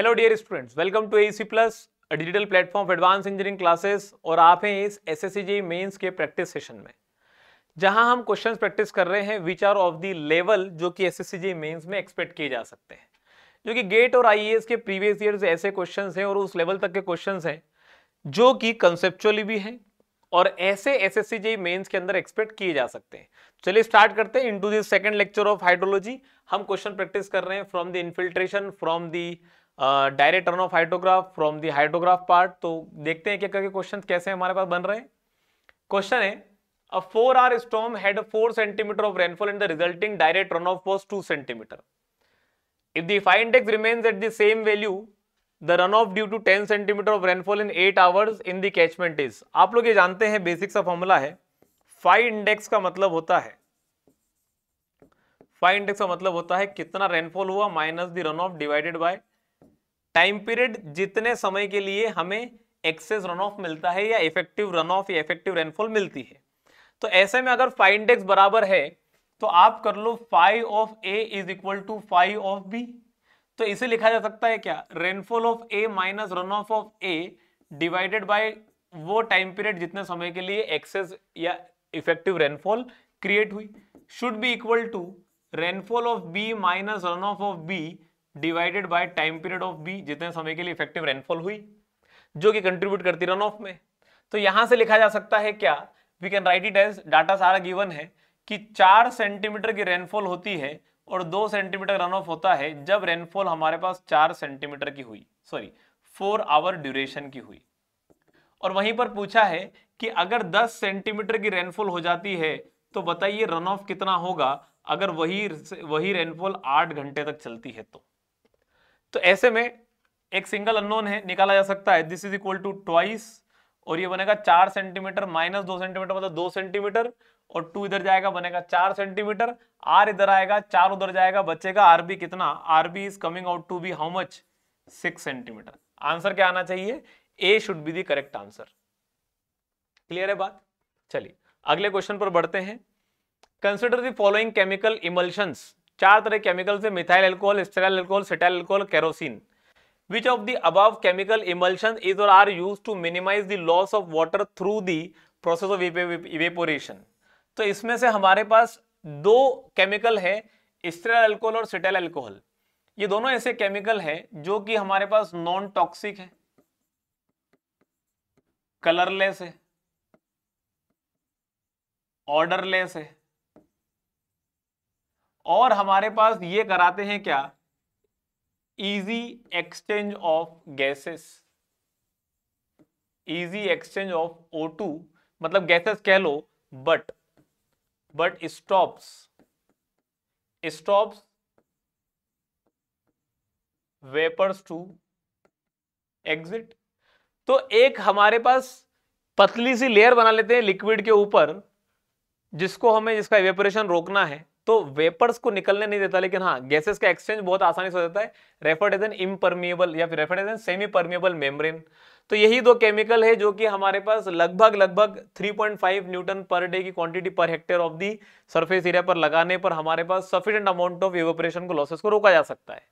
Hello dear students welcome to A C plus digital platform advance engineering classes और आप हैं इस S S C mains के practice session में जहां हम क्वेश्चंस प्रैक्टिस कर रहे हैं which are of the level जो कि एस एस मेंस मेन्स में एक्सपेक्ट किए जा सकते हैं जो कि गेट और आई e के प्रीवियस ईयर ऐसे क्वेश्चन हैं और उस लेवल तक के क्वेश्चन हैं जो कि कंसेप्चुअली भी हैं और ऐसे एस एस सी मेन्स के अंदर एक्सपेक्ट किए जा सकते हैं चलिए स्टार्ट करते हैं into this second lecture of hydrology हम क्वेश्चन प्रैक्टिस कर रहे हैं from the infiltration from the direct turn off hydrograph from the hydrograph part तो देखते हैं क्या करके क्वेश्चन कैसे हमारे पास बन रहे क्वेश्चन है a four hour storm had four centimetre of rainfall and the resulting direct run off was two centimetre if the phi index remains at the same value the run off due to ten centimetre of rainfall in eight hours in the catchment is आप लोग ये जानते हैं basic सा formula है five index का मतलब होता है फाइव इंडेक्स का मतलब होता है कितना रेनफॉल हुआ minus the run of divided by time period जितने समय के लिए हमें एक्सेस रन ऑफ मिलता है या इफेक्टिव रन ऑफ या इफेक्टिव रेनफॉल मिलती है तो ऐसे में अगर फाइव इंडेक्स बराबर है तो आप कर लो phi of A is equal to phi of B तो इसे लिखा जा सकता है क्या rainfall of A minus run of of A divided by वो टाइम पीरियड जितने समय के लिए एक्सेस या इफेक्टिव रेनफॉल क्रिएट हुई should be equal to rainfall of B minus run of of B divided by time period of B जितने समय के लिए इफेक्टिव रेनफॉल हुई जो कि कंट्रीब्यूट करती रन ऑफ में तो यहां से लिखा जा सकता है क्या we can write it as data सारा गिवन है कि चार सेंटीमीटर की रेनफॉल होती है और दो सेंटीमीटर रन ऑफ होता है जब रेनफॉल हमारे पास चार सेंटीमीटर की हुई सॉरी फोर आवर ड्यूरेशन की हुई और वहीं पर पूछा है कि अगर 10 सेंटीमीटर की रेनफॉल हो जाती है तो बताइए रन ऑफ कितना होगा अगर वही वही रेनफॉल 8 घंटे तक चलती है तो तो ऐसे में एक सिंगल अननोन है निकाला जा सकता है this is equal to twice और ये बनेगा चार सेंटीमीटर माइनस दो सेंटीमीटर मतलब दो सेंटीमीटर और टू इधर जाएगा बनेगा चार सेंटीमीटर आर इधर आएगा चार उधर जाएगा बचेगा आर बी कितना R B is coming out to be how much six centimetre answer क्या आना चाहिए A should be the correct answer clear है बात चलिए अगले क्वेश्चन पर बढ़ते हैं consider the following chemical emulsions चार तरह केमिकल्स है methyl alcohol stearyl alcohol cetyl alcohol kerosene which of the above chemical emulsion is or are use to minimize the loss of water through the process of evaporation तो इसमें से हमारे पास दो chemical है स्टेरल एल्कोहल और cetyl alcohol ये दोनों ऐसे केमिकल हैं जो कि हमारे पास नॉन टॉक्सिक है कलरलेस है ऑर्डरलेस है और हमारे पास ये कराते हैं क्या easy exchange of gases easy exchange of O2 मतलब गैसेस कह लो but but stops stops vapours to exit तो एक हमारे पास पतली सी लेयर बना लेते हैं लिक्विड के ऊपर जिसको हमें जिसका वेपरेशन रोकना है तो वेपर्स को निकलने नहीं देता लेकिन हाँ गैसेस का एक्सचेंज बहुत आसानी से हो जाता है रेफर्ड एज एन इमपर्मिएबल या फिर referred as an semi permeable membrane तो यही दो केमिकल है जो कि हमारे पास लगभग लगभग 3.5 न्यूटन पर डे की quantity per hectare of the surface area पर लगाने पर हमारे पास सफिशियंट अमाउंट ऑफ इवोपरेशन को लॉसेस को रोका जा सकता है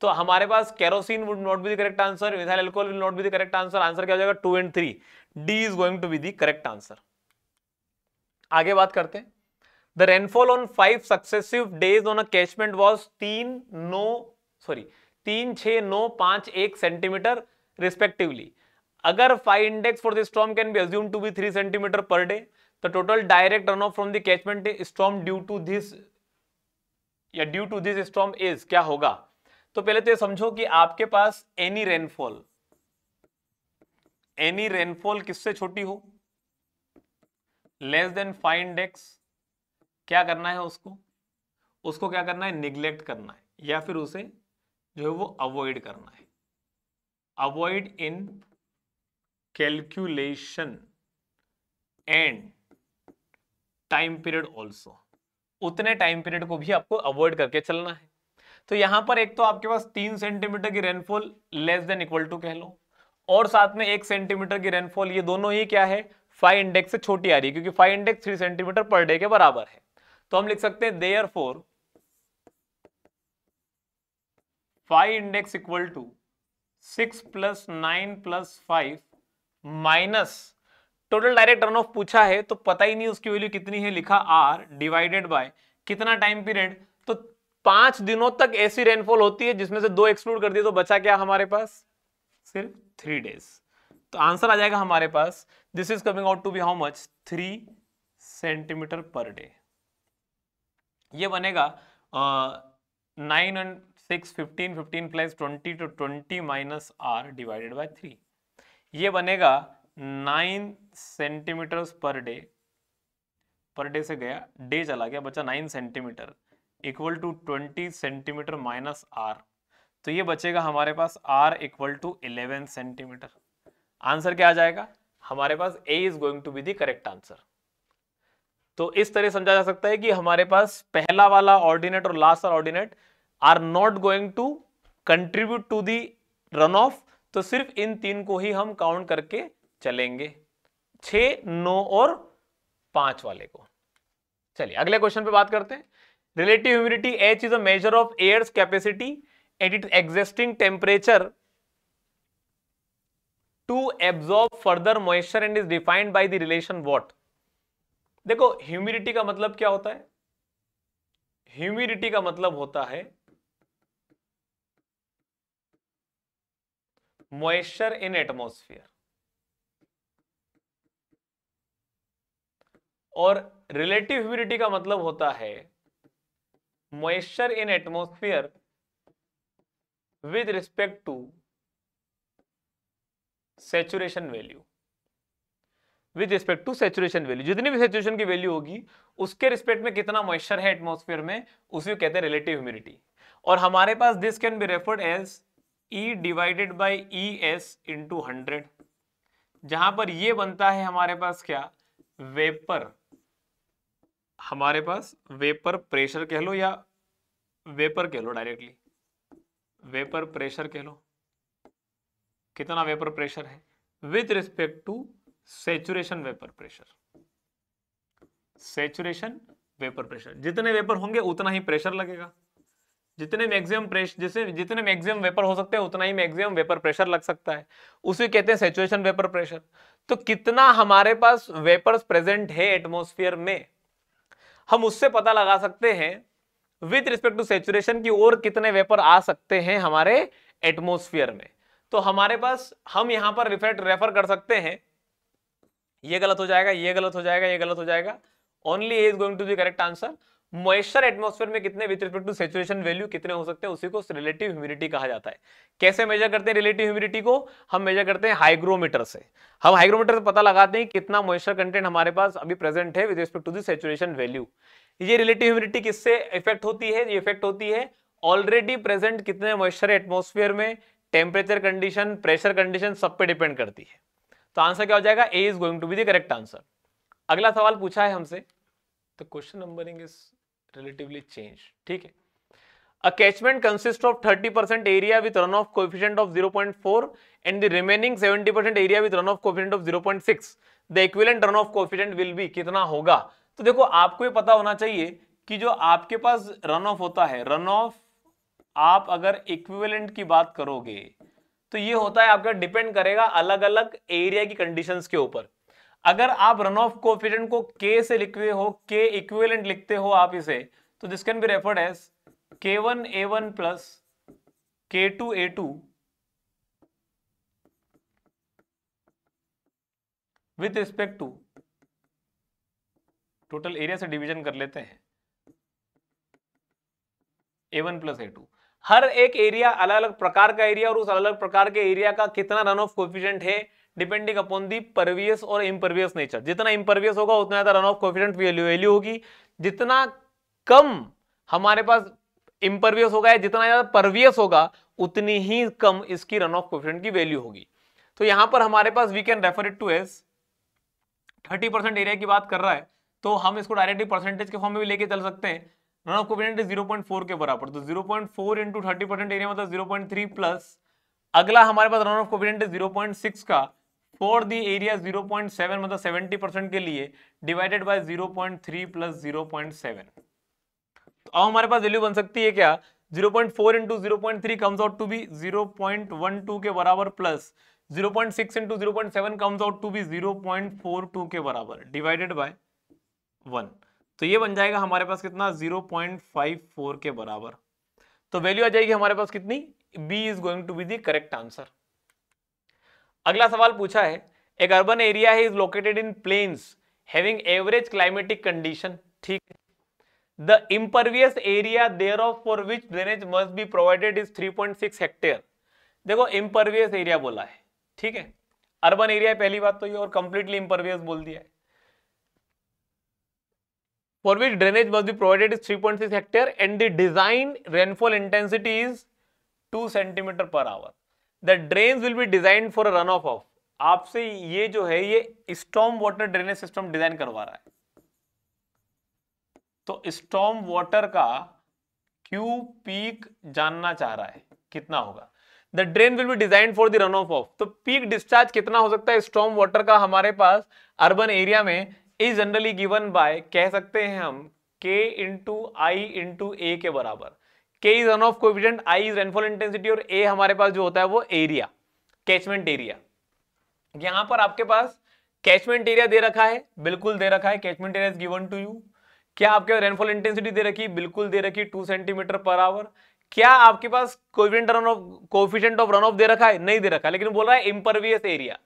तो हमारे पास kerosene would not be the correct answer methyl alcohol will not be the correct answer answer क्या हो जाएगा two and three D is going to be the correct answer आगे बात करते हैं the rainfall on five successive days on a catchment was तीन no sorry तीन छ नो पांच एक सेंटीमीटर रिस्पेक्टिवली अगर phi index for the storm can be assume to be three centimetre per day the total direct run off from the catchment storm due to this या due to this storm is क्या होगा तो पहले तो ये समझो कि आपके पास एनी रेनफॉल एनी रेनफॉल किससे छोटी हो लेस देन फाइव इंडेक्स क्या करना है उसको उसको क्या करना है निग्लेक्ट करना है या फिर उसे जो है वो अवॉइड करना है avoid in calculation and time period also उतने टाइम पीरियड को भी आपको अवॉइड करके चलना है तो यहां पर एक तो आपके पास तीन सेंटीमीटर की rainfall less than equal to कह लो और साथ में एक सेंटीमीटर की रेनफॉल ये दोनों ही क्या है फाइव इंडेक्स से छोटी आ रही है क्योंकि phi index three centimetre per day के बराबर है तो हम लिख सकते हैं therefore phi index equal to six plus nine plus five minus total direct run off पूछा है तो पता ही नहीं उसकी वैल्यू कितनी है लिखा आर डिवाइडेड बाय कितना टाइम पीरियड तो पांच दिनों तक ऐसी रेनफॉल होती है जिसमें से दो एक्सक्लूड कर दिए तो बचा क्या हमारे पास सिर्फ थ्री डेज तो आंसर आ जाएगा हमारे पास this is coming out to be how much three centimetre per day ये बनेगा nine and six fifteen fifteen plus twenty two twenty minus R divided by three ये बनेगा nine centimetres per day per day से गया day चला गया बचा nine centimetre equal to twenty centimetre minus R तो ये बचेगा हमारे पास R equal to eleven centimetre answer क्या आ जाएगा हमारे पास A is going to be the correct answer तो इस तरह समझा जा सकता है कि हमारे पास पहला वाला ऑर्डिनेट और लास्ट वाला ordinate are not going to contribute to the run off तो सिर्फ इन तीन को ही हम काउंट करके चलेंगे छ नौ और पांच वाले को चलिए अगले क्वेश्चन पे बात करते हैं relative humidity H is a measure of air capacity at it existing temperature to absorb further moisture and is defined by the relation what देखो ह्यूमिडिटी का मतलब क्या होता है ह्यूमिडिटी का मतलब होता है मॉइस्चर इन एटमोस्फियर और रिलेटिव ह्यूमिडिटी का मतलब होता है moisture in atmosphere with respect to saturation value with respect to saturation value जितनी भी सेचुएशन की वैल्यू होगी उसके रिस्पेक्ट में कितना मॉइस्चर है एटमोसफेयर में उसे कहते हैं रिलेटिव ह्यूमिडिटी और हमारे पास this can be referred as E divided by E S into hundred जहां पर ये बनता है हमारे पास क्या वेपर हमारे पास वेपर प्रेशर कह लो या वेपर कह लो डायरेक्टली वेपर प्रेशर कह लो कितना वेपर प्रेशर है with respect to saturation vapour pressure saturation vapour pressure जितने वेपर होंगे उतना ही प्रेशर लगेगा जितने मैक्सिमम प्रेशर जैसे जितने मैक्सिमम वेपर हो सकते हैं उतना ही मैक्सिमम वेपर प्रेशर लग सकता है उसे कहते हैं सेचुएशन वेपर प्रेशर तो कितना हमारे पास वेपर्स प्रेजेंट है एटमॉस्फेयर में हम उससे पता लगा सकते हैं विथ रिस्पेक्ट टू सेचुरेशन की ओर कितने वेपर आ सकते हैं हमारे एटमोसफियर में तो हमारे पास हम यहाँ पर रिफर रेफर कर सकते हैं ये गलत हो जाएगा ये गलत हो जाएगा ये गलत हो जाएगा only is going to be correct answer moisture atmosphere में कितने with respect to saturation value कितने हो सकते हैं उसी को रिलेटिव ह्यूमिडिटी कहा जाता है कैसे मेजर करते हैं रिलेटिव ह्यूमिडिटी को हम मेजर करते हैं हाइग्रोमीटर से हम हाइग्रोमीटर से पता लगाते हैं कितना मॉइस्चर कंटेंट हमारे पास अभी प्रेजेंट है with respect to the value ये रिलेटिव ह्यूमिडिटी किससे इफेक्ट होती है ये इफेक्ट होती है ऑलरेडी प्रेजेंट कितने मॉइस्चर एटमोस्फेयर में टेम्परेचर कंडीशन प्रेशर कंडीशन सब पे डिपेंड करती है तो आंसर क्या हो जाएगा A is going to be the correct answer अगला सवाल पूछा है हमसे तो question numbering is relatively change ठीक है a catchment consist of 30% percent area with run off coefficient of 0.4 point four and the remaining seventy percent area with run off coefficient of 0.6 point six the equivalent run off coefficient will be कितना होगा तो देखो आपको ये पता होना चाहिए कि जो आपके पास रन ऑफ होता है रन ऑफ आप अगर इक्विवेलेंट की बात करोगे तो ये होता है आपका डिपेंड करेगा अलग अलग एरिया की कंडीशन के ऊपर अगर आप रन ऑफ कोफिशेंट को के से लिखे हो के इक्वेलेंट लिखते हो आप इसे तो this can be referred as K one A one plus K two A two with respect to total area से डिवीजन कर लेते हैं A one plus A two हर एक एरिया अलग अलग प्रकार का एरिया और उस अलग अलग प्रकार के एरिया का कितना रन ऑफ कोफिशियंट है डिपेंडिंग अपॉन दी परवियस और इम्परवियस नेचर जितना इम्परवियस होगा उतना ज़्यादा रन ऑफ कोफिशियंट वैल्यू होगी जितना कम हमारे पास इम्परवियस होगा या जितना ज़्यादा परवियस होगा उतनी ही कम इसकी रन ऑफ कोफिशियंट की वैल्यू होगी तो यहां पर हमारे पास we can refer it to as thirty percent area की बात कर रहा है तो हम इसको डायरेक्टली परसेंटेज के फॉर्म में भी लेके चल सकते हैं जीरो पॉइंट फोर के बराबर तो zero point four into thirty percent area मतलब जीरो पॉइंट थ्री प्लस अगला हमारे पास run of coefficient zero point six का for the area zero point seven मतलब सेवेंटी परसेंट के लिए divided by zero point three plus zero point seven तो अब हमारे पास वैल्यू बन सकती है क्या zero point four into zero point three comes out to be zero point one to के बराबर plus zero point six into zero point seven comes out to be zero point four two के बराबर divided by one तो ये बन जाएगा हमारे पास कितना 0.54 के बराबर तो वैल्यू आ जाएगी हमारे पास कितनी B is going to be the correct answer अगला सवाल पूछा है एक अर्बन एरिया है is located in plains having average climatic condition ठीक है the impervious area thereof for which drainage must be provided is 3.6 hectare देखो impervious area बोला है ठीक है अर्बन एरिया पहली बात तो ये और कंप्लीटली इम्परवियस बोल दिया है for which drainage must be provided is 3.6 hectare and the design rainfall intensity is 2 cm per hour. The drains will be designed for a runoff of. आपसे ये जो है ये storm water drainage system design करवा रहा है तो storm water का क्यू पीक जानना चाह रहा है कितना होगा the drain will be design for the run of of तो पीक डिस्चार्ज कितना हो सकता है स्टॉम वाटर का हमारे पास अर्बन एरिया में इज जनरली गिवन बाय कह सकते हैं हम के इंटू आई इंटू ए के बराबर K is run of coefficient I is rainfall intensity और ए हमारे पास जो होता है वो एरिया कैचमेंट एरिया यहां पर आपके पास कैचमेंट एरिया दे रखा है बिल्कुल दे रखा है catchment area is given to you क्या आपके पास रेनफॉल इंटेंसिटी दे रखी बिल्कुल दे रखी टू सेंटीमीटर पर आवर क्या आपके पास coefficient runoff coefficient of run runoff दे रखा है नहीं दे रखा लेकिन बोल रहा है इम्परवियस एरिया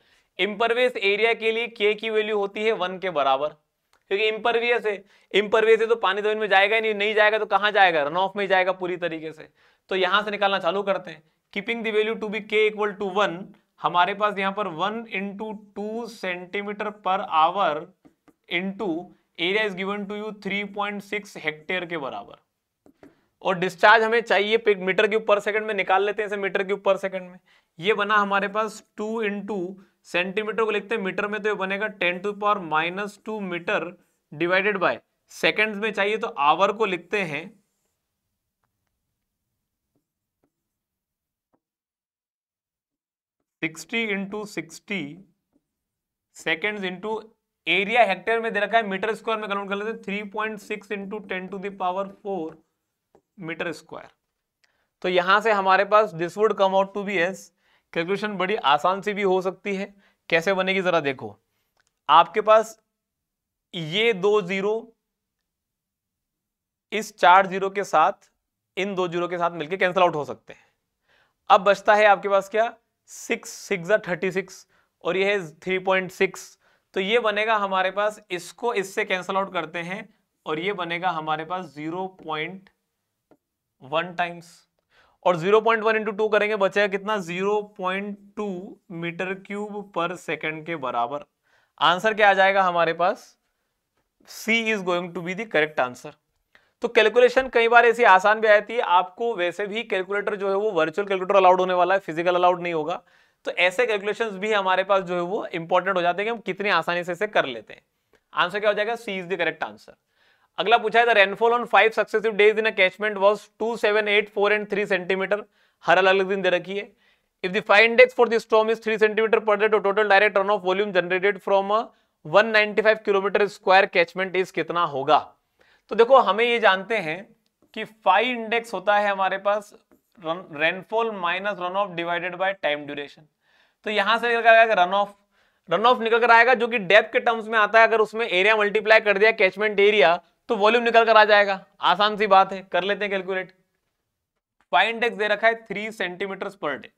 इम्परवियस एरिया के लिए के की वैल्यू होती है वन के बराबर क्योंकि इम्परवियस है इम्परवियस है तो पानी जमीन तो में जाएगा नहीं नहीं जाएगा तो कहाँ जाएगा रन ऑफ में ही जाएगा पूरी तरीके से तो यहाँ से निकालना चालू करते हैं keeping the value to be K equal to one हमारे पास यहाँ पर one into two centimetre per hour into area is given to you three point six hectare के बराबर और डिस्चार्ज हमें चाहिए मीटर क्यूब पर सेकंड में निकाल लेते हैं इसे मीटर क्यूब पर सेकंड में ये बना हमारे पास टू इंटू सेंटीमीटर को लिखते हैं मीटर में तो ये बनेगा ten to power minus two metre divided by second में चाहिए तो आवर को लिखते हैं sixty into sixty second into area hectare में दे रखा है मीटर स्क्वायर में कन्वर्ट कर लेते हैं three point six into ten to the power four metre square तो यहां से हमारे पास this would come out to be as calculation बड़ी आसान सी भी हो सकती है कैसे बनेगी ज़रा देखो आपके पास ये दो जीरो इस चार जीरो के साथ इन दो जीरो के साथ मिलकर कैंसिल आउट हो सकते हैं अब बचता है आपके पास क्या सिक्स सिक्स थर्टी सिक्स और यह है थ्री पॉइंट सिक्स तो ये बनेगा हमारे पास इसको इससे कैंसिल आउट करते हैं और ये बनेगा हमारे पास जीरो पॉइंट वन टाइम्स और 0.1 पॉइंट वन इंटू टू करेंगे बचेगा कितना 0.2 मीटर क्यूब पर सेकंड के बराबर आंसर क्या आ जाएगा हमारे पास C is going to be the correct answer तो कैलकुलेशन कई बार ऐसी आसान भी आती है आपको वैसे भी कैलकुलेटर जो है वो वर्चुअल कैलकुलेटर अलाउड होने वाला है फिजिकल अलाउड नहीं होगा तो ऐसे कैलकुलेशन भी हमारे पास जो है वो इंपॉर्टेंट हो जाते हैं कि हम कितनी आसानी से इसे कर लेते हैं आंसर क्या हो जाएगा C is the correct answer अगला पूछा है rainfall on five successive days in a catchment was two seven eight four and three centimetre हर अलग अलग दिन दे रखी है if the phi index for this storm is three centimetre per day तो total direct run of volume generated from one ninety kilometre square catchment is कितना होगा तो देखो हमें ये जानते हैं कि फाइव इंडेक्स होता है हमारे पास rainfall minus run of divided by time duration तो यहां से निकल कर आएगा रन ऑफ रन ऑफ निकल कर आएगा जो कि डेप्थ के टर्म्स में आता है अगर उसमें एरिया मल्टीप्लाई कर दिया कैचमेंट एरिया तो वॉल्यूम निकल कर आ जाएगा आसान सी बात है कर लेते हैं कैलकुलेट पाई इंडेक्स दे रखा है three centimetre per day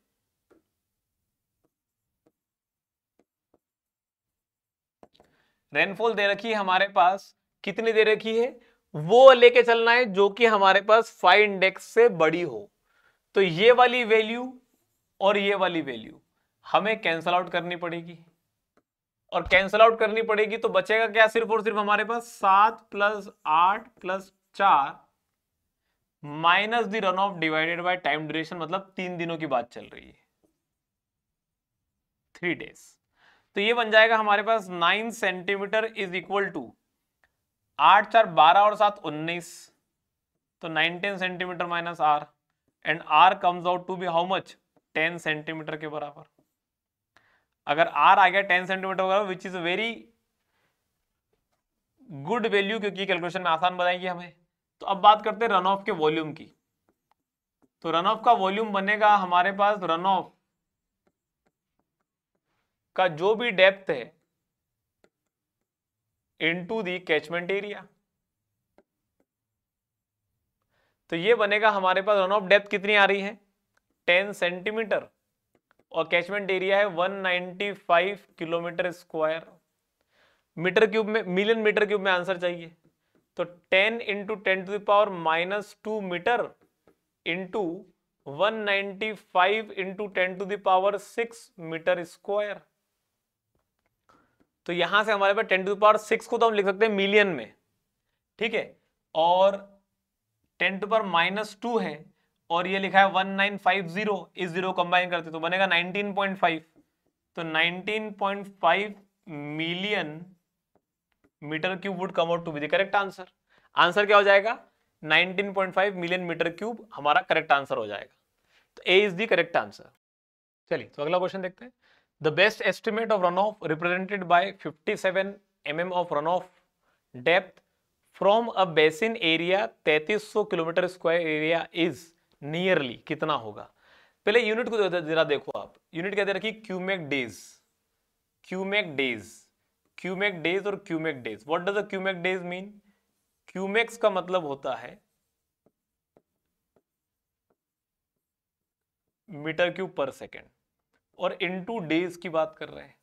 rainfall दे रखी है हमारे पास कितनी दे रखी है वो लेके चलना है जो कि हमारे पास फाइव इंडेक्स से बड़ी हो तो ये वाली वैल्यू और ये वाली वैल्यू हमें कैंसल आउट करनी पड़ेगी और कैंसल आउट करनी पड़ेगी तो बचेगा क्या सिर्फ और सिर्फ हमारे पास सात प्लस आठ प्लस चार minus the run of divided by time duration मतलब तीन दिनों की बात चल रही है थ्री डेज तो ये बन जाएगा हमारे पास nine centimetre is equal to आठ चार बारह और सात उन्नीस तो nineteen centimetre minus R and R comes out to be how much ten centimetre के बराबर अगर आर आ गया टेन सेंटीमीटर होगा which is very good value क्योंकि कैलकुलेशन में आसान बनाएगी हमें तो अब बात करते हैं रन ऑफ के वॉल्यूम की तो रन ऑफ का वॉल्यूम बनेगा हमारे पास रन ऑफ का जो भी डेप्थ है इनटू दी कैचमेंट एरिया तो ये बनेगा हमारे पास रन ऑफ डेप्थ कितनी आ रही है टेन सेंटीमीटर और कैचमेंट एरिया है 195 किलोमीटर स्क्वायर मीटर क्यूब में मिलियन मीटर क्यूब में आंसर चाहिए तो 10 into ten to the power minus two metre into one ninety five into ten to the power six metre square तो यहां से हमारे पास टेन टू दावर सिक्स को तो हम लिख सकते हैं मिलियन में ठीक है और ten to power minus two है और ये लिखा है 1950 इस जीरो कंबाइन करते तो बनेगा 19.5 तो 19.5 million metre cube would come out to be the correct answer answer क्या हो जाएगा 19.5 मिलियन मीटर क्यूब हमारा करेक्ट आंसर हो जाएगा तो A is the correct answer चलिए तो अगला क्वेश्चन देखते हैं the best estimate of run runoff represented by fifty seven M mm of runoff depth from a basin area 3300 kilometre square area is nearly कितना होगा पहले यूनिट को जरा देखो आप यूनिट क्या दे रखी cumec days cumec days cumec days और cumec days what does a cumec days mean cumecs का मतलब होता है मीटर क्यूब पर सेकेंड और इनटू डेज की बात कर रहे हैं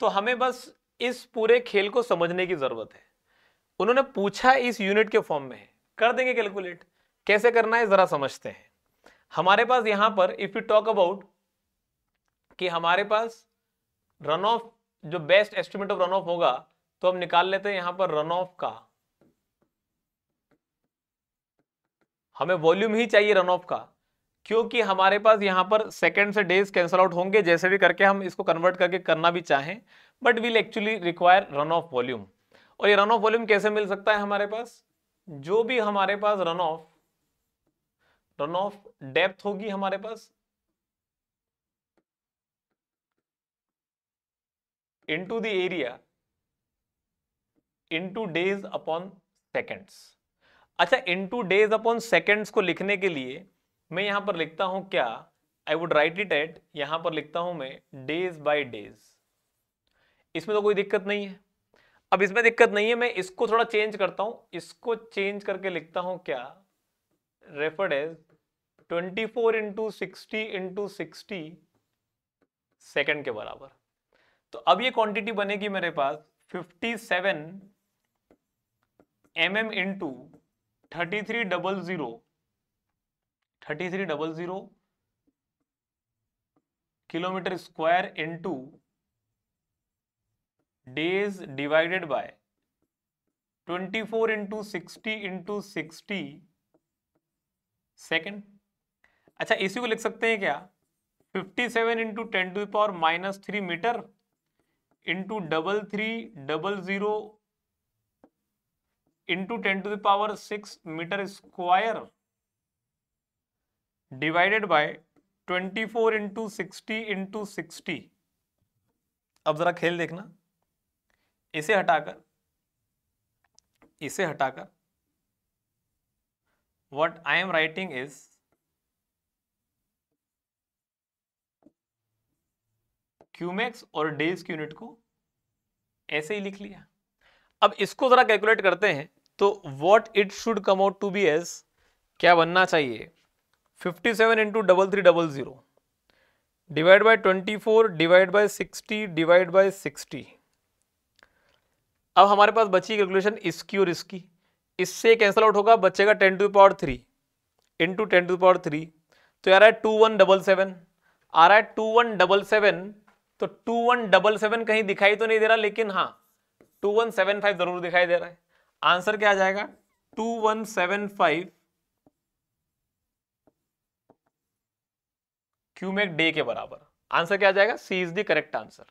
तो हमें बस इस पूरे खेल को समझने की जरूरत है उन्होंने पूछा इस यूनिट के फॉर्म में कर देंगे कैलकुलेट कैसे करना है ज़रा समझते हैं हमारे पास यहां पर इफ़ यू टॉक अबाउट कि हमारे पास रन ऑफ जो best estimate of run runoff होगा तो हम निकाल लेते हैं यहाँ पर रन ऑफ का हमें वॉल्यूम ही चाहिए रन ऑफ का क्योंकि हमारे पास यहां पर सेकंड से डेज कैंसल आउट होंगे जैसे भी करके हम इसको कन्वर्ट करके करना भी चाहें but will actually require run of volume और ये रन ऑफ वॉल्यूम कैसे मिल सकता है हमारे पास जो भी हमारे पास run runoff runoff depth होगी हमारे पास into the area into days upon seconds अच्छा इनटू डेज अपॉन सेकेंड्स को लिखने के लिए मैं यहां पर लिखता हूं क्या I would write it at यहां पर लिखता हूं मैं डेज बाय डेज इसमें तो कोई दिक्कत नहीं है अब इसमें दिक्कत नहीं है मैं इसको थोड़ा चेंज करता हूं इसको चेंज करके लिखता हूं क्या referred as 24 into sixty into sixty second के बराबर तो अब ये क्वांटिटी बनेगी मेरे पास 57 seven M M into thirty three double zero thirty three double zero kilometre square into days divided by twenty four into sixty into sixty second अच्छा इसी को लिख सकते हैं क्या 57 seven into ten to power minus three metre into double three double zero into ten to the power six metre square divided by 24 four into sixty into sixty अब जरा खेल देखना इसे हटाकर इसे हटाकर what I am writing is cumecs और days की यूनिट को ऐसे ही लिख लिया अब इसको ज़रा कैलकुलेट करते हैं तो what it should come out to be as क्या बनना चाहिए 57 seven into double three double zero divide by twenty four divide by sixty divide by sixty अब हमारे पास बची कैलकुलेशन इसकी और इसकी इससे कैंसिल आउट होगा बच्चे का ten to power three into ten to power three तो रहा है टू वन डबल सेवन आ रहा है टू वन डबल सेवन तो टू वन डबल सेवन कहीं दिखाई तो नहीं दे रहा लेकिन हाँ टू वन सेवन फाइव जरूर दिखाई दे रहा है आंसर क्या आ जाएगा two one seven five cumec day के बराबर आंसर क्या आ जाएगा C is the correct answer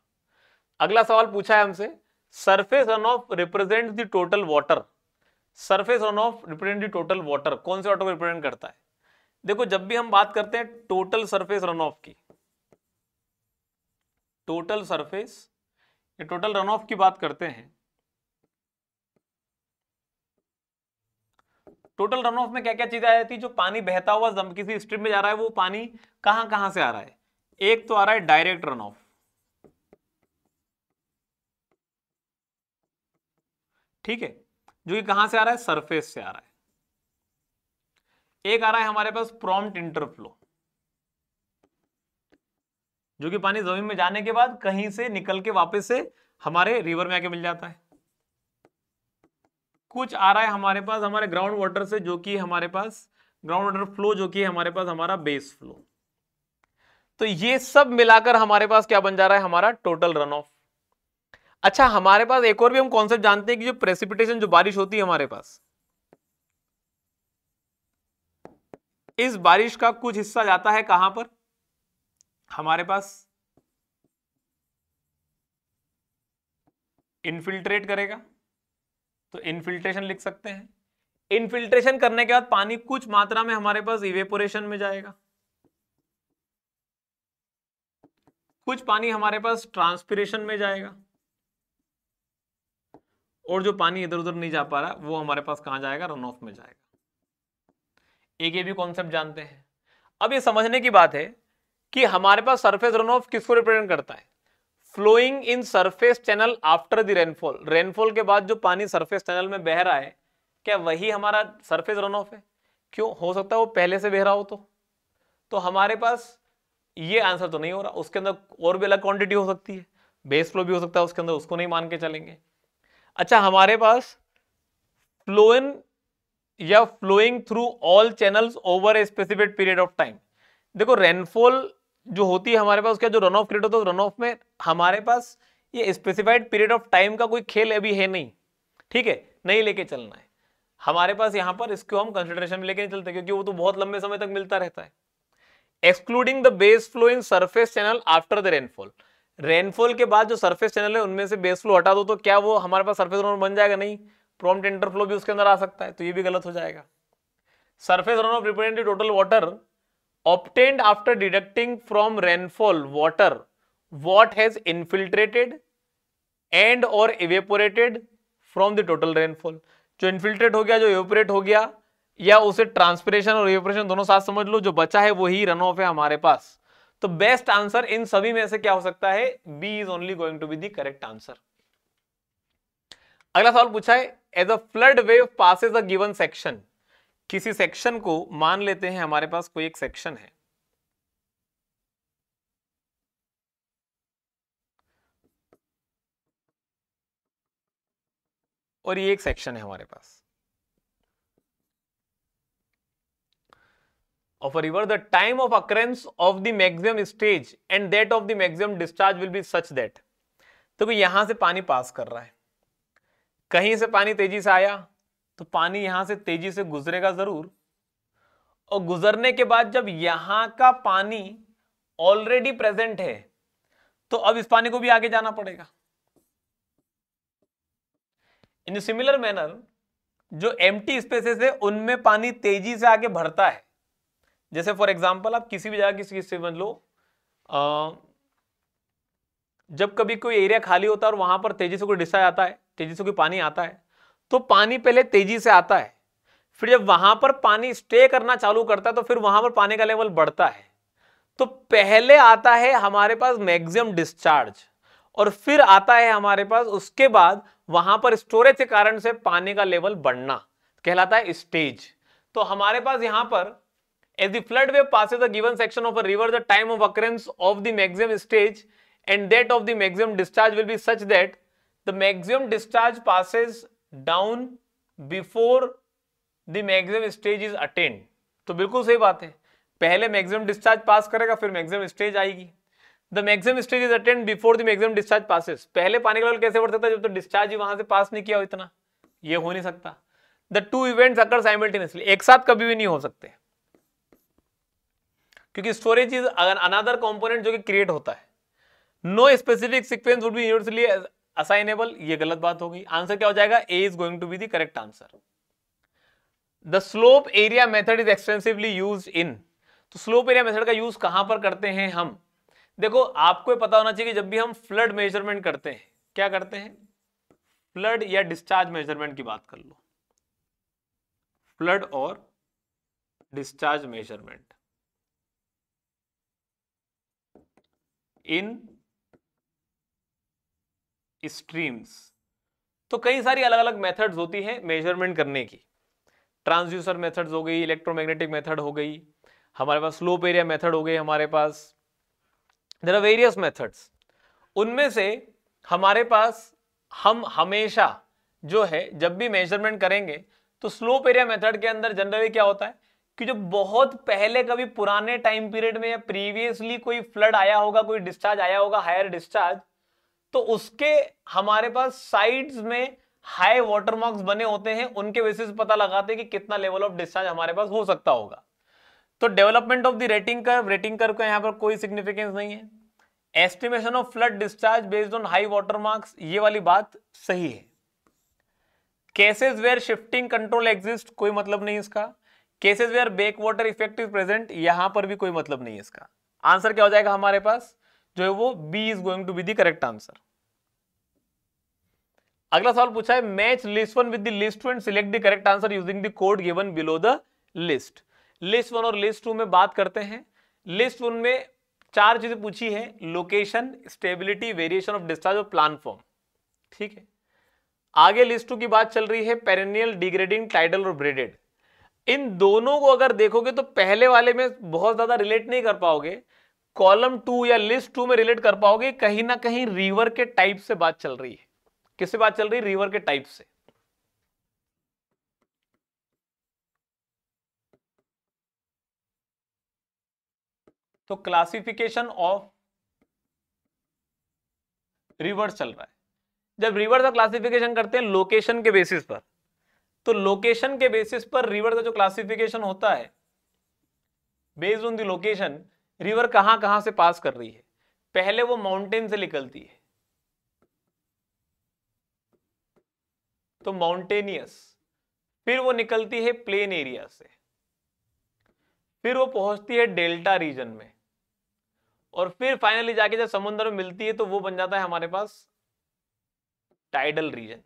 अगला सवाल पूछा है हमसे surface runoff represent the total water surface runoff represent total water कौन से वाटर को रिप्रेजेंट करता है देखो जब भी हम बात करते हैं टोटल सरफेस रन ऑफ की टोटल सरफेस या टोटल रन ऑफ की बात करते हैं टोटल रन ऑफ में क्या क्या चीजें आ जाती है जो पानी बहता हुआ जम किसी स्ट्रीम में जा रहा है वो पानी कहां कहां से आ रहा है एक तो आ रहा है डायरेक्ट रन ऑफ ठीक है जो कि कहां से आ रहा है सरफेस से आ रहा है एक आ रहा है हमारे पास प्रॉम्प्ट इंटरफ्लो जो कि पानी जमीन में जाने के बाद कहीं से निकल के वापस से हमारे रिवर में आके मिल जाता है कुछ आ रहा है हमारे पास हमारे ग्राउंड वाटर से जो कि हमारे पास ग्राउंड वाटर फ्लो जो कि हमारे पास हमारा बेस फ्लो तो ये सब मिलाकर हमारे पास क्या बन जा रहा है हमारा टोटल रन ऑफ अच्छा हमारे पास एक और भी हम कॉन्सेप्ट जानते हैं कि जो प्रेसिपिटेशन जो बारिश होती है हमारे पास इस बारिश का कुछ हिस्सा जाता है कहां पर हमारे पास इनफिल्ट्रेट करेगा तो इनफिल्ट्रेशन लिख सकते हैं इनफिल्ट्रेशन करने के बाद पानी कुछ मात्रा में हमारे पास इवेपोरेशन में जाएगा कुछ पानी हमारे पास ट्रांसपिरेशन में जाएगा और जो पानी इधर उधर नहीं जा पा रहा वो हमारे पास कहाँ जाएगा रन ऑफ में जाएगा एक ये भी कॉन्सेप्ट जानते हैं अब ये समझने की बात है कि हमारे पास सरफेस रन ऑफ किसको रिप्रेजेंट करता है flowing in surface channel after the rainfall rainfall के बाद जो पानी सरफेस चैनल में बह रहा है क्या वही हमारा सरफेस रन ऑफ है क्यों हो सकता है वो पहले से बह रहा हो तो तो हमारे पास ये आंसर तो नहीं हो रहा उसके अंदर और भी अलग क्वांटिटी हो सकती है बेस फ्लो भी हो सकता है उसके अंदर उसको नहीं मान के चलेंगे अच्छा हमारे पास फ्लोइन या flowing through all channels over a specific period of time देखो रेनफॉल जो होती है हमारे पास उसका जो रन ऑफ क्रिएट होता है रन तो ऑफ में हमारे पास ये स्पेसिफाइड पीरियड ऑफ टाइम का कोई खेल अभी है नहीं ठीक है नहीं लेके चलना है हमारे पास यहाँ पर इसको हम कंसिडरेशन में लेके नहीं चलते क्योंकि वो तो बहुत लंबे समय तक मिलता रहता है excluding the base flow in surface channel after the rainfall rainfall के बाद जो सरफेस चैनल है उनमें से बेस फ्लो हटा दो तो क्या वो हमारे पास सरफेस रनऑफ बन जाएगा नहीं प्रॉम्प्ट इंटरफ्लो भी उसके अंदर आ सकता है तो ये भी गलत हो जाएगा surface runoff represent total water obtained after deducting from rainfall water what has infiltrated and और evaporated from the total rainfall जो इन्फिल्ट्रेट हो गया जो इवेपोरेट हो गया या उसे ट्रांसपरेशन और इवेपोरेशन दोनों साथ समझ लो जो बचा है वही रन ऑफ है हमारे पास तो बेस्ट आंसर इन सभी में से क्या हो सकता है B is only going to be the correct answer अगला सवाल पूछा है as a flood wave pass a given section किसी सेक्शन को मान लेते हैं हमारे पास कोई एक सेक्शन है और ये एक सेक्शन है हमारे पास of a river the time of occurrence of the maximum stage and that of the maximum discharge will be such that तो यहां से पानी पास कर रहा है कहीं से पानी तेजी से आया तो पानी यहां से तेजी से गुजरेगा जरूर और गुजरने के बाद जब यहां का पानी ऑलरेडी प्रेजेंट है तो अब इस पानी को भी आगे जाना पड़ेगा इन सिमिलर मैनर जो एम्प्टी स्पेसेस है उनमें पानी तेजी से आगे भरता है जैसे फॉर एग्जाम्पल आप किसी भी जगह किसी से बन लो आ, जब कभी कोई एरिया खाली होता है और वहां पर तेजी से कोई डिस्चार्ज आता है तेजी से कोई पानी आता है तो पानी पहले तेजी से आता है फिर जब वहां पर पानी स्टे करना चालू करता है तो फिर वहां पर पानी का लेवल बढ़ता है तो पहले आता है हमारे पास मैक्सिमम डिस्चार्ज और फिर आता है हमारे पास उसके बाद वहां पर स्टोरेज के कारण से पानी का लेवल बढ़ना कहलाता है स्टेज तो हमारे पास यहां पर As the flood wave passes a given section of a river, the time of occurrence of the maximum stage and that of the maximum discharge will be such that the maximum discharge passes down before the maximum stage is attained. तो बिल्कुल सही बात है पहले maximum discharge pass करेगा फिर maximum stage आएगी the maximum stage is attained before the maximum discharge passes पहले पानी का लेवल कैसे बढ़ सकता है जब तो डिस्चार्ज ही वहां से पास नहीं किया हो इतना ये हो नहीं सकता the two events occur simultaneously एक साथ कभी भी नहीं हो सकते क्योंकि स्टोरेज इज अगर अनादर कॉम्पोनेंट जो कि क्रिएट होता है no specific sequence would be universally assignable ये गलत बात होगी आंसर क्या हो जाएगा A is going to be the correct answer the slope area method is extensively use in तो स्लोप एरिया मेथड का यूज कहां पर करते हैं हम देखो आपको पता होना चाहिए कि जब भी हम फ्लड मेजरमेंट करते हैं क्या करते हैं फ्लड या डिस्चार्ज मेजरमेंट की बात कर लो फ्लड और डिस्चार्ज मेजरमेंट इन स्ट्रीम्स तो कई सारी अलग अलग मेथड्स होती हैं मेजरमेंट करने की ट्रांसड्यूसर मेथड्स हो गई इलेक्ट्रोमैग्नेटिक मेथड हो गई हमारे पास स्लोप एरिया मेथड हो गई हमारे पास देर आर वेरियस मेथड्स उनमें से हमारे पास हम हमेशा जो है जब भी मेजरमेंट करेंगे तो स्लोप एरिया मेथड के अंदर जनरली क्या होता है कि जो बहुत पहले कभी पुराने टाइम पीरियड में या प्रीवियसली कोई फ्लड आया होगा कोई डिस्चार्ज आया होगा हायर डिस्चार्ज तो उसके हमारे पास साइड्स में हाई वाटर मार्क्स बने होते हैं उनके बेसिस पता लगाते हैं कि कितना लेवल ऑफ डिस्चार्ज हमारे पास हो सकता होगा तो development of the rating curve rating curve का यहाँ पर कोई सिग्निफिकेंस नहीं है estimation of flood discharge based on high water marks ये वाली बात सही है cases where shifting control exist कोई मतलब नहीं इसका cases where back water effect is present यहां पर भी कोई मतलब नहीं है इसका आंसर क्या हो जाएगा हमारे पास जो है वो B is going to be the correct answer अगला सवाल पूछा है match list one with list and select the correct answer using the code given below the list list one और लिस्ट टू में बात करते हैं लिस्ट वन में चार चीजें पूछी है location stability variation of discharge और प्लान फॉर्म ठीक है आगे लिस्ट टू की बात चल रही है पेरेनियल डिग्रेडिंग टाइडल और ब्रेडेड इन दोनों को अगर देखोगे तो पहले वाले में बहुत ज्यादा रिलेट नहीं कर पाओगे कॉलम टू या लिस्ट टू में रिलेट कर पाओगे कहीं ना कहीं रिवर के टाइप से बात चल रही है किससे बात चल रही है रिवर के टाइप से तो क्लासिफिकेशन ऑफ रिवर्स चल रहा है जब रिवर्स का क्लासिफिकेशन करते हैं लोकेशन के बेसिस पर तो लोकेशन के बेसिस पर रिवर का जो क्लासिफिकेशन होता है based on the location river कहां कहां से पास कर रही है पहले वो माउंटेन से निकलती है तो माउंटेनियस फिर वो निकलती है प्लेन एरिया से फिर वो पहुंचती है डेल्टा रीजन में और फिर फाइनली जाके जब समुद्र में मिलती है तो वो बन जाता है हमारे पास टाइडल रीजन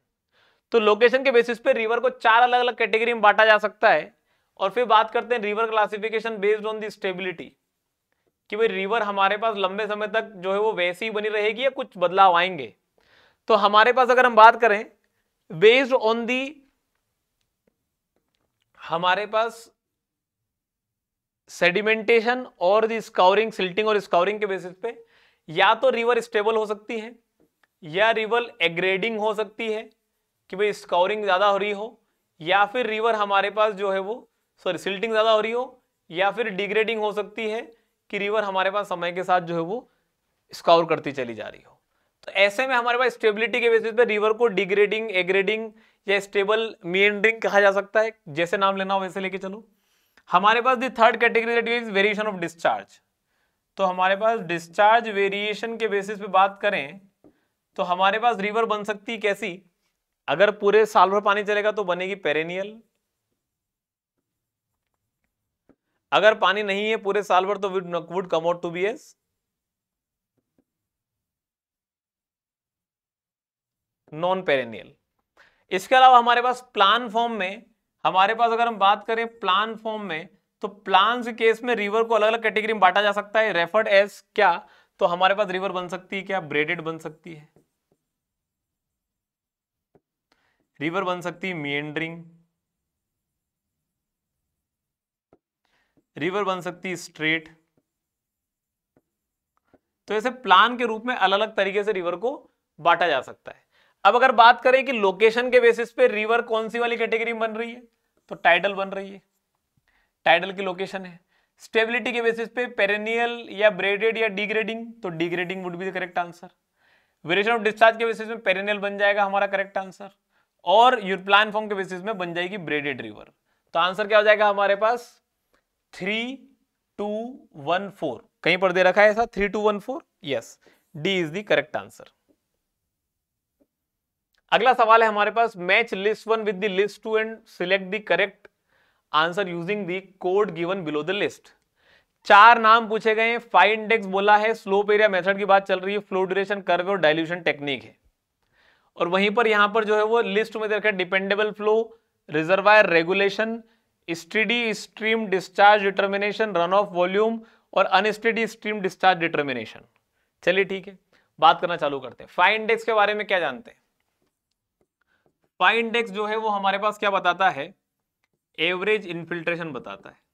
तो लोकेशन के बेसिस पे रिवर को चार अलग अलग कैटेगरी में बांटा जा सकता है और फिर बात करते हैं river classification based on the stability कि भाई रिवर हमारे पास लंबे समय तक जो है वो वैसी ही बनी रहेगी या कुछ बदलाव आएंगे तो हमारे पास अगर हम बात करें बेस्ड ऑन दी हमारे पास सेडिमेंटेशन और दी स्काउरिंग सिल्टिंग और स्काउरिंग के बेसिस पे या तो रिवर स्टेबल हो सकती है या रिवर एग्रेडिंग हो सकती है कि भाई स्कोरिंग ज़्यादा हो रही हो या फिर रिवर हमारे पास जो है वो सॉरी सिल्टिंग ज़्यादा हो रही हो या फिर डिग्रेडिंग हो सकती है कि रिवर हमारे पास समय के साथ जो है वो स्कोर करती चली जा रही हो तो ऐसे में हमारे पास स्टेबिलिटी के बेसिस पे रिवर को डिग्रेडिंग एग्रेडिंग या स्टेबल मीएंड्रिंग कहा जा सकता है जैसे नाम लेना हो वैसे लेके चलो हमारे पास the third category that is variation of discharge तो हमारे पास डिस्चार्ज वेरिएशन के बेसिस पे बात करें तो हमारे पास रिवर बन सकती कैसी अगर पूरे साल भर पानी चलेगा तो बनेगी पेरेनियल अगर पानी नहीं है पूरे साल भर तो would come out to be as non perennial इसके अलावा हमारे पास प्लान फॉर्म में हमारे पास अगर हम बात करें प्लान फॉर्म में तो प्लान केस में रिवर को अलग अलग कैटेगरी में बांटा जा सकता है रेफर्ड एस क्या तो हमारे पास रिवर बन सकती है क्या ब्रेडेड बन सकती है रिवर बन सकती है मियड्रिंग रिवर बन सकती है स्ट्रेट तो ऐसे प्लान के रूप में अलग अलग तरीके से रिवर को बांटा जा सकता है अब अगर बात करें कि लोकेशन के बेसिस पे रिवर कौन सी वाली कैटेगरी में बन रही है तो टाइडल बन रही है टाइडल की लोकेशन है स्टेबिलिटी के बेसिस पे पेरेनियल या ब्रेडेड या डिग्रेडिंग तो degrading would be the correct answer variation of discharge के बेसिस में पेरेनियल बन जाएगा हमारा करेक्ट आंसर और यूरप्लान फॉर्म के बेसिस में बन जाएगी ब्रेडेड रिवर तो आंसर क्या हो जाएगा हमारे पास थ्री टू वन फोर कहीं पर दे रखा है ऐसा three two one four yes D is the correct answer अगला सवाल है हमारे पास match list one with the list two and select the correct answer using the code given below the list चार नाम पूछे गए हैं फाइव इंडेक्स बोला है स्लोप एरिया मेथड की बात चल रही है फ्लो ड्यूरेशन कर्व और डाइल्यूशन टेक्निक है और वहीं पर यहां पर जो है वो लिस्ट में देखा dependable flow reservoir regulation steady stream discharge determination run of volume और अनस्टडी स्ट्रीम डिस्चार्ज डिटर्मिनेशन चलिए ठीक है बात करना चालू करते हैं फाइन डेक्स के बारे में क्या जानते हैं फाइन डेक्स जो है वो हमारे पास क्या बताता है एवरेज इन्फिल्ट्रेशन बताता है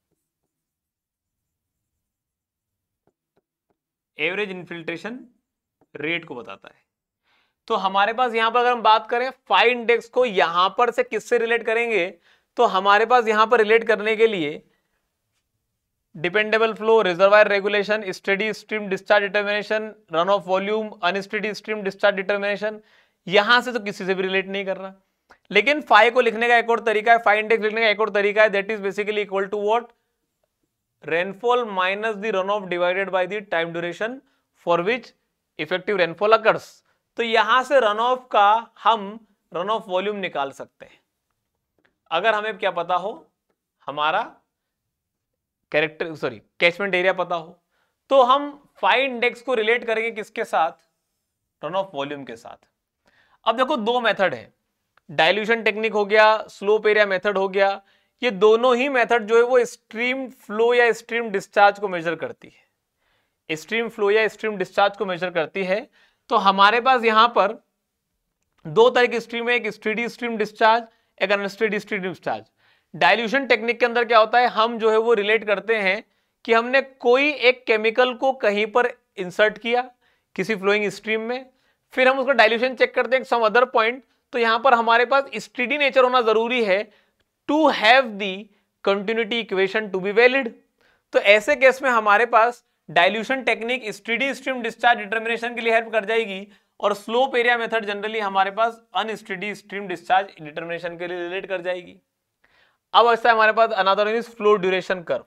एवरेज इन्फिल्ट्रेशन रेट को बताता है तो हमारे पास यहां पर अगर हम बात करें फाइव इंडेक्स को यहां पर से किससे रिलेट करेंगे तो हमारे पास यहां पर रिलेट करने के लिए dependable flow reservoir regulation steady stream discharge determination run of volume unsteady stream discharge determination यहां से तो किसी से भी रिलेट नहीं कर रहा लेकिन फाइव को लिखने का एक और तरीका है फाइव इंडेक्स लिखने का एक और तरीका है that is basically equal to what rainfall minus the run of divided by the time duration for which effective rainfall occurs तो यहां से रन ऑफ का हम रन ऑफ वॉल्यूम निकाल सकते हैं अगर हमें क्या पता हो हमारा कैरेक्टर सॉरी कैचमेंट एरिया पता हो तो हम फाइव इंडेक्स को रिलेट करेंगे किसके साथ रन ऑफ वॉल्यूम के साथ अब देखो दो मेथड है डाइल्यूशन टेक्निक हो गया स्लोप एरिया मेथड हो गया ये दोनों ही मेथड जो है वो स्ट्रीम फ्लो या स्ट्रीम डिस्चार्ज को मेजर करती है स्ट्रीम फ्लो या स्ट्रीम डिस्चार्ज को मेजर करती है तो हमारे पास यहां पर दो तरह की स्ट्रीम है एक स्टडी स्ट्रीम डिस्चार्ज एक unsteady stream discharge dilution technique के अंदर क्या होता है हम जो है वो रिलेट करते हैं कि हमने कोई एक केमिकल को कहीं पर इंसर्ट किया किसी फ्लोइंग स्ट्रीम में फिर हम उसका डाइल्यूशन चेक करते हैं सम अदर पॉइंट तो यहां पर हमारे पास स्टडी नेचर होना ज़रूरी है to have the continuity equation to be valid तो ऐसे केस में हमारे पास dilution technique steady stream discharge determination के लिए हेल्प कर जाएगी और स्लोप एरिया मेथड जनरली हमारे पास अनस्टडी स्ट्रीम डिस्चार्ज डिटर्मिनेशन के लिए रिलेट कर जाएगी अब ऐसा हमारे पास another flow duration curve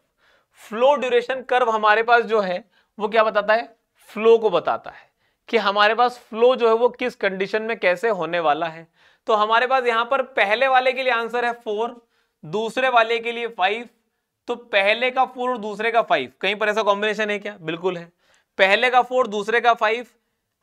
flow duration curve हमारे पास जो है वो क्या बताता है फ्लो को बताता है कि हमारे पास फ्लो जो है वो किस कंडीशन में कैसे होने वाला है तो हमारे पास यहाँ पर पहले वाले के लिए आंसर है फोर दूसरे वाले के लिए फाइव तो पहले का फोर और दूसरे का फाइव कहीं पर ऐसा कॉम्बिनेशन है क्या बिल्कुल है पहले का फोर दूसरे का फाइव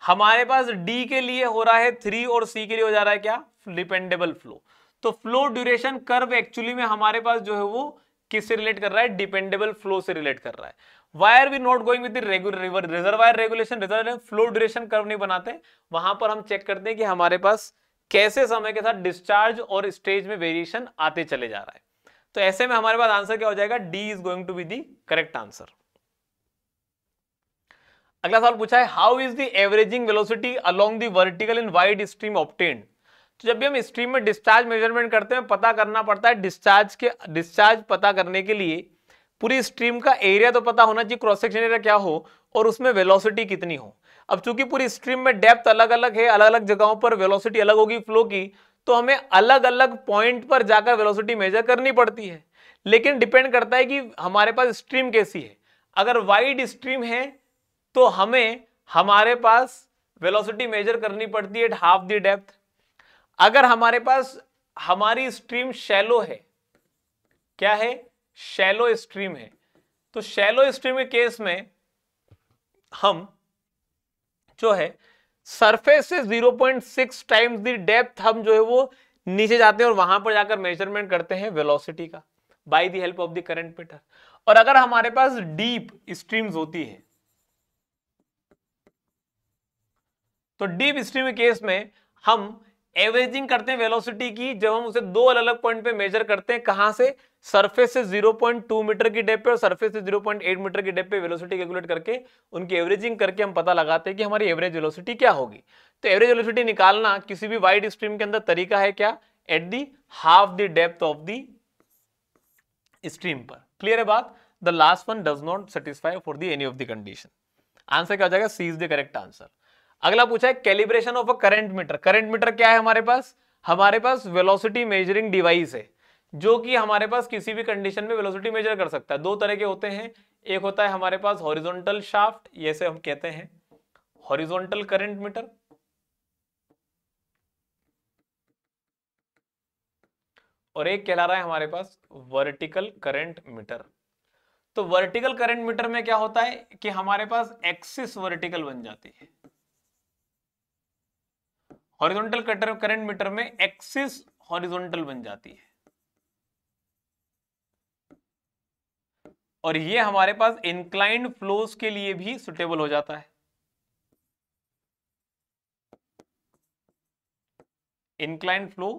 हमारे पास डी के लिए हो रहा है थ्री और सी के लिए हो जा रहा है क्या डिपेंडेबल फ्लो तो फ्लो ड्यूरेशन कर्व एक्चुअली में हमारे पास जो है वो किससे रिलेट कर रहा है डिपेंडेबल फ्लो से रिलेट कर रहा है why are we not going with regular regulation reserve flow duration curve नहीं बनाते वहां पर हम चेक करते हैं कि हमारे पास कैसे समय के साथ डिस्चार्ज और स्टेज में वेरिएशन आते चले जा रहा है तो ऐसे में हमारे पास आंसर क्या हो जाएगा D is going to be the correct answer अगला सवाल पूछा है how is the averaging velocity along the vertical in wide stream obtained तो जब भी हम स्ट्रीम में डिस्चार्ज मेजरमेंट करते हैं पता करना पड़ता है डिस्चार्ज के डिस्चार्ज पता करने के लिए पूरी स्ट्रीम का एरिया तो पता होना चाहिए क्रॉस सेक्शन एरिया क्या हो और उसमें वेलोसिटी कितनी हो अब चूंकि पूरी स्ट्रीम में डेप्थ अलग अलग है अलग अलग जगहों पर वेलोसिटी अलग होगी फ्लो की तो हमें अलग अलग पॉइंट पर जाकर वेलोसिटी मेजर करनी पड़ती है लेकिन डिपेंड करता है कि हमारे पास स्ट्रीम कैसी है अगर वाइड स्ट्रीम है तो हमें हमारे पास वेलोसिटी मेजर करनी पड़ती है हाफ दी डेप्थ अगर हमारे पास हमारी स्ट्रीम शैलो है क्या है शैलो स्ट्रीम है तो शैलो स्ट्रीम के केस में हम जो है सरफेस से 0.6 टाइम्स दी डेप्थ हम जो है वो नीचे जाते हैं और वहां पर जाकर मेजरमेंट करते हैं वेलोसिटी का by the help of the current meter और अगर हमारे पास डीप स्ट्रीम्स होती है तो डीप स्ट्रीम केस में हम एवरेजिंग करते हैं वेलोसिटी की जब हम उसे दो अलग अलग पॉइंट पे मेजर करते हैं कहां से सरफेस से 0.2 मीटर की डेप पे और सरफेस से 0.8 मीटर की डेप पे वेलोसिटी कैलकुलेट करके उनकी एवरेजिंग करके हम पता लगाते हैं कि हमारी एवरेज वेलोसिटी क्या होगी तो एवरेज वेलोसिटी निकालना किसी भी वाइड स्ट्रीम के अंदर तरीका है क्या at the half the depth of the stream पर क्लियर है बात the last one does not satisfy for the any of the condition answer क्या हो जाएगा C is the correct answer अगला पूछा है calibration of a current meter current meter क्या है हमारे पास हमारे पास वेलोसिटी मेजरिंग डिवाइस है जो कि हमारे पास किसी भी कंडीशन में वेलोसिटी मेजर कर सकता है दो तरह के होते हैं एक होता है हमारे पास हॉरिजॉन्टल शाफ्ट जैसे हम कहते हैं हॉरिजॉन्टल करंट मीटर और एक कहला रहा है हमारे पास वर्टिकल करंट मीटर तो वर्टिकल करंट मीटर में क्या होता है कि हमारे पास एक्सिस वर्टिकल बन जाती है हॉरिजॉन्टल करंट मीटर में एक्सिस हॉरिजॉन्टल बन जाती है और ये हमारे पास इंक्लाइंड फ्लोस के लिए भी सुटेबल हो जाता है इंक्लाइंड फ्लो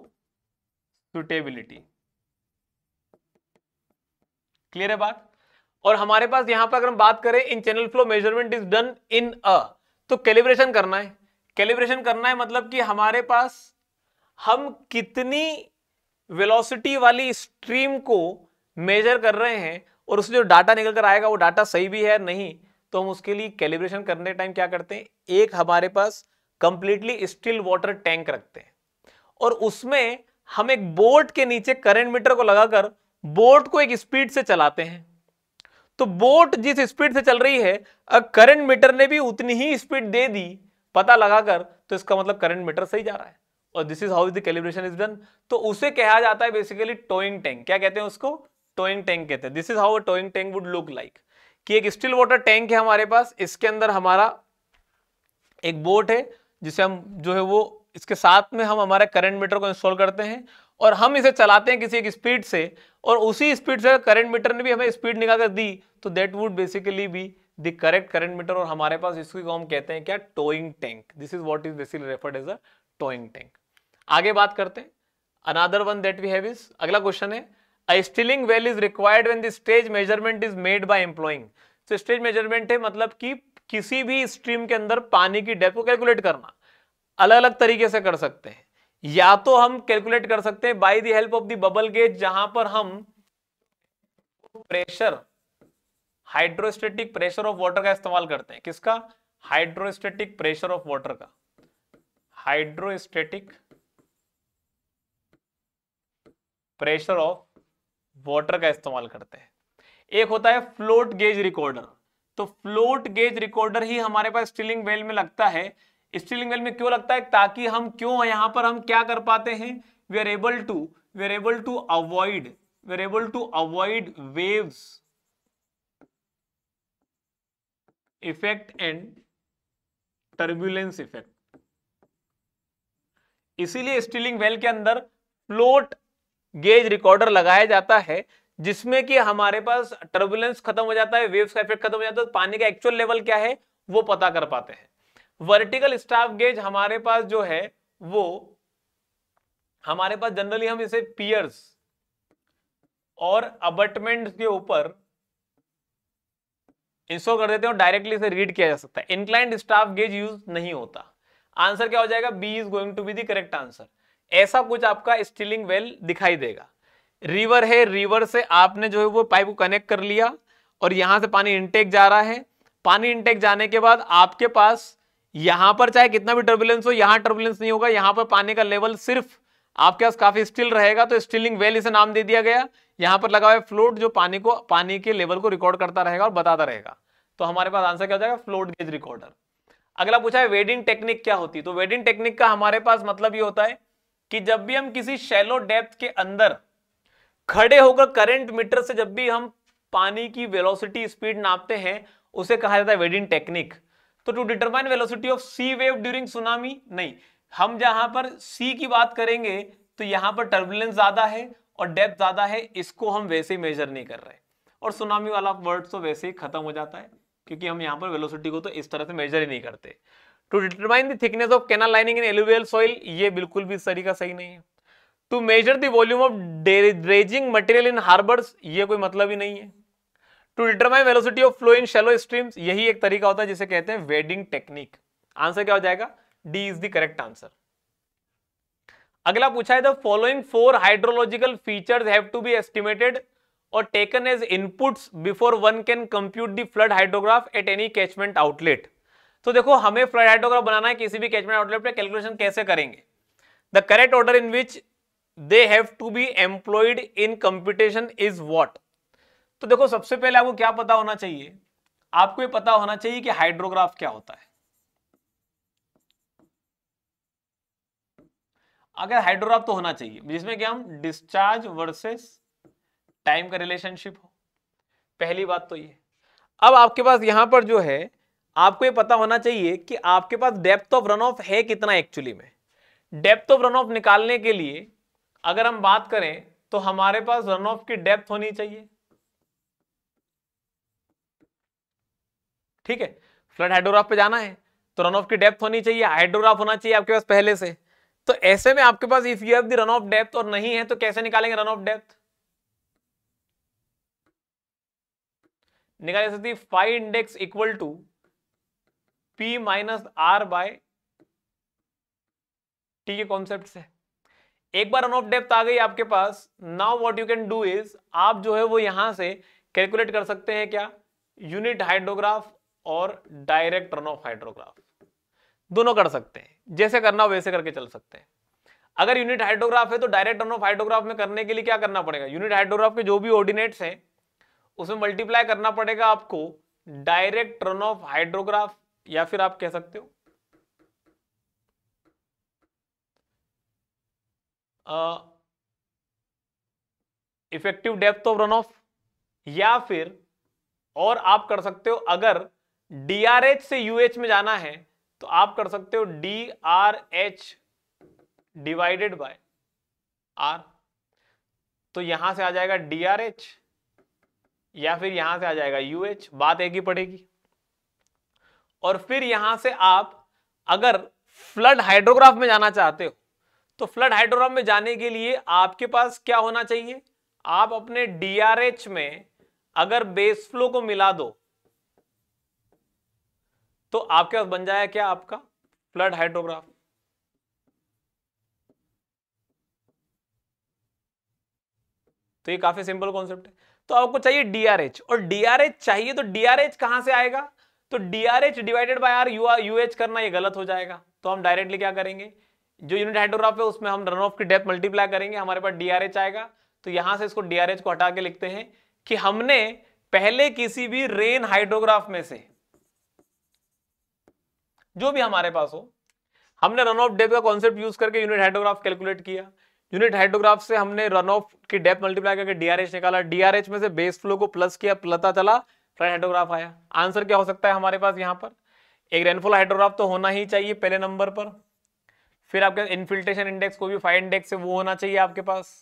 सुटेबिलिटी क्लियर है बात और हमारे पास यहां पर अगर हम बात करें in channel flow measurement is done in a तो कैलिब्रेशन करना है कैलिब्रेशन करना है मतलब कि हमारे पास हम कितनी वेलोसिटी वाली स्ट्रीम को मेजर कर रहे हैं और उससे जो डाटा निकल कर आएगा वो डाटा सही भी है नहीं तो हम उसके लिए कैलिब्रेशन करने टाइम क्या करते हैं एक हमारे पास कंप्लीटली स्टील वाटर टैंक रखते हैं और उसमें हम एक बोट के नीचे करंट मीटर को लगाकर बोट को एक स्पीड से चलाते हैं तो बोट जिस स्पीड से चल रही है करंट मीटर ने भी उतनी ही स्पीड दे दी पता लगाकर तो इसका मतलब करंट मीटर सही जा रहा है और this is how is the calibration is done तो उसे कहा जाता है बेसिकली टोइंग टैंक क्या कहते हैं उसको टोइंग टैंक कहते हैं this is how towing tank would look like कि एक स्टील वाटर टैंक है हमारे पास इसके अंदर हमारा एक बोट है जिसे हम जो है वो इसके साथ में हम हमारे करंट मीटर को इंस्टॉल करते हैं और हम इसे चलाते हैं किसी एक स्पीड से और उसी स्पीड से करंट मीटर ने भी हमें स्पीड निकाल कर दी तो that would basically be the correct current meter और हमारे पास इसको हम कहते हैं क्या towing tank this is what is basically referred as a towing tank आगे बात करते हैं another one that we have is अगला क्वेश्चन है a stilling well is required when the stage measurement is made by employing stage measurement है मतलब कि किसी भी स्ट्रीम के अंदर पानी की डेप को कैलकुलेट करना अलग अलग तरीके से कर सकते हैं या तो हम कैलकुलेट कर सकते हैं by the help of the bubble gauge जहां पर हम pressure hydrostatic pressure of water का इस्तेमाल करते हैं किसका हाइड्रोस्टेटिक प्रेशर ऑफ वाटर का हाइड्रोस्टेटिक प्रेशर ऑफ वाटर का इस्तेमाल करते हैं एक होता है फ्लोट गेज रिकॉर्डर तो फ्लोट गेज रिकॉर्डर ही हमारे पास स्टीलिंग वेल में लगता है स्टीलिंग वेल में क्यों लगता है ताकि हम क्यों यहां पर हम क्या कर पाते हैं we are able to we are able to avoid we are able to avoid waves effect and turbulence effect इसीलिए स्टीलिंग वेल के अंदर फ्लोट गेज रिकॉर्डर लगाया जाता है जिसमें कि हमारे पास टर्बुलेंस खत्म हो जाता है वेव्स का इफेक्ट खत्म हो जाता है तो पानी का एक्चुअल लेवल क्या है वो पता कर पाते हैं वर्टिकल स्टाफ गेज हमारे पास जो है वो हमारे पास जनरली हम इसे पियर्स और अबटमेंट के ऊपर इंस्टो कर देते हैं डायरेक्टली इसे रीड किया जा सकता है इनक्लाइंड स्टाफ गेज यूज नहीं होता आंसर क्या हो जाएगा B is going to be the correct answer ऐसा कुछ आपका स्टीलिंग वेल दिखाई देगा रिवर है रिवर से आपने जो है वो पाइप को कनेक्ट कर लिया और यहाँ से पानी इनटेक जा रहा है पानी इनटेक जाने के बाद आपके पास यहां पर चाहे कितना भी टर्बुलेंस हो यहाँ टर्बुलेंस नहीं होगा यहाँ पर पानी का लेवल सिर्फ आपके पास काफी स्टिल रहेगा तो स्टिलिंग वेल इसे नाम दे दिया गया यहां पर लगा हुआ है फ्लोट जो पानी को पानी के लेवल को रिकॉर्ड करता रहेगा और बताता रहेगा तो हमारे पास आंसर क्या हो जाएगा फ्लोट गेज रिकॉर्डर अगला पूछा है वेडिंग टेक्निक क्या होती है तो वेडिंग टेक्निक का हमारे पास मतलब ये होता है कि जब भी हम किसी शेलो डेप्थ के अंदर खड़े होकर करंट मीटर से जब भी हम पानी की वेलोसिटी स्पीड नापते हैं उसे कहा जाता है वेडिंग टेक्निक तो to determine velocity of sea wave during tsunami नहीं हम जहां पर सी की बात करेंगे तो यहां पर टर्बुलेंस ज्यादा है और डेप्थ ज्यादा है इसको हम वैसे मेजर नहीं कर रहे और सुनामी वाला वर्ड तो वैसे ही खत्म हो जाता है क्योंकि हम यहाँ पर वेलोसिटी को तो इस तरह से मेजर ही नहीं करते to determine thickness of canal lining in alluvial soil ये बिल्कुल भी इस तरीका सही नहीं है to measure volume of dredging material in harbours ये कोई मतलब ही नहीं है to determine velocity of flow in shallow streams यही एक तरीका होता है जिसे कहते हैं वेडिंग टेक्निक आंसर क्या हो जाएगा D is the correct answer अगला पूछा है the following four hydrological features have to be estimated और taken as inputs before one can compute the flood hydrograph at any catchment outlet तो देखो हमें फ्लड हाइड्रोग्राफ बनाना है किसी भी कैचमेंट आउटलेट पे कैलकुलेशन कैसे करेंगे the correct order in which they have to be employed in computation is what तो देखो सबसे पहले आपको क्या पता होना चाहिए आपको ये पता होना चाहिए कि हाइड्रोग्राफ क्या होता है अगर हाइड्रोराप तो होना चाहिए जिसमें क्या हम डिस्चार्ज वर्सेस टाइम का रिलेशनशिप हो पहली बात तो ये अब आपके पास यहां पर जो है आपको ये पता होना चाहिए कि आपके पास डेप्थ ऑफ रन ऑफ है कितना एक्चुअली में डेप्थ ऑफ रन ऑफ निकालने के लिए अगर हम बात करें तो हमारे पास रन ऑफ की डेप्थ होनी चाहिए ठीक है फ्लड हाइड्रोग्राफ पे जाना है तो रन ऑफ की डेप्थ होनी चाहिए हाइड्रोग्राफ होना चाहिए आपके पास पहले से तो ऐसे में आपके पास if you have the run off depth और नहीं है तो कैसे निकालेंगे रन ऑफ डेप्थ निकाल सकती phi index equal to P minus R by T के कॉन्सेप्ट से एक बार रन ऑफ डेप्थ आ गई आपके पास now what you can do is आप जो है वो यहां से कैलकुलेट कर सकते हैं क्या यूनिट हाइड्रोग्राफ और डायरेक्ट रन ऑफ हाइड्रोग्राफ दोनों कर सकते हैं जैसे करना हो वैसे करके चल सकते हैं अगर यूनिट हाइड्रोग्राफ है तो डायरेक्ट टर्न ऑफ हाइड्रोग्राफ में करने के लिए क्या करना पड़ेगा यूनिट हाइड्रोग्राफ के जो भी ऑर्डिनेट्स हैं उसमें मल्टीप्लाई करना पड़ेगा आपको डायरेक्ट टर्न ऑफ हाइड्रोग्राफ या फिर आप कह सकते हो effective depth of run off या फिर और आप कर सकते हो अगर डीआरएच से यूएच में जाना है तो आप कर सकते हो D R H divided by R तो यहां से आ जाएगा डी आर एच या फिर यहां से आ जाएगा यू एच बात एक ही पड़ेगी और फिर यहां से आप अगर फ्लड हाइड्रोग्राफ में जाना चाहते हो तो फ्लड हाइड्रोग्राफ में जाने के लिए आपके पास क्या होना चाहिए आप अपने डी आर एच में अगर बेस फ्लो को मिला दो तो आपके पास बन जाएगा क्या आपका फ्लड हाइड्रोग्राफ तो ये काफी सिंपल कॉन्सेप्ट है तो आपको चाहिए डीआरएच और डीआरएच चाहिए तो डीआरएच कहां से आएगा तो DRH divided by R UH करना ये गलत हो जाएगा तो हम डायरेक्टली क्या करेंगे जो यूनिट हाइड्रोग्राफ है उसमें हम रन ऑफ की डेप्थ मल्टीप्लाई करेंगे हमारे पास डीआरएच आएगा तो यहां से इसको डीआरएच को हटा के लिखते हैं कि हमने पहले किसी भी रेन हाइड्रोग्राफ में से जो भी हमारे पास हो हमने रन ऑफ डेप का कॉन्सेप्ट यूज करके यूनिट हाइड्रोग्राफ कैलकुलेट किया यूनिट हाइड्रोग्राफ से हमने रन ऑफ की डेप मल्टीप्लाई करके डीआरएच निकाला डीआरएच में से बेस फ्लो को प्लस किया प्लता चला फ्लड हाइड्रोग्राफ आया आंसर क्या हो सकता है हमारे पास यहाँ पर एक रेनफॉल हाइड्रोग्राफ तो होना ही चाहिए पहले नंबर पर फिर आपके इन्फिल्ट्रेशन इंडेक्स को भी फाइव इंडेक्स है वो होना चाहिए आपके पास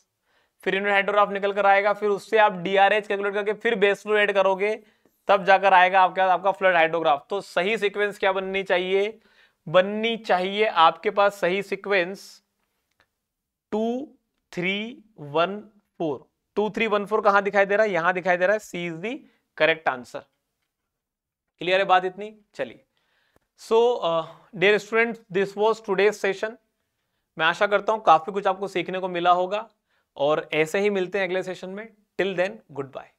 फिर यूनिट हाइड्रोग्राफ निकल कर आएगा फिर उससे आप डी कैलकुलेट करके फिर बेस फ्लो एड करोगे तब जाकर आएगा आपके पास आपका फ्लड हाइड्रोग्राफ तो सही सीक्वेंस क्या बननी चाहिए बननी चाहिए आपके पास सही sequence two three one four two three one four कहां दिखाई दे रहा है यहां दिखाई दे रहा है C is the correct answer clear है बात इतनी चलिए so dear student this was today session मैं आशा करता हूं काफी कुछ आपको सीखने को मिला होगा और ऐसे ही मिलते हैं अगले सेशन में टिल देन गुड बाय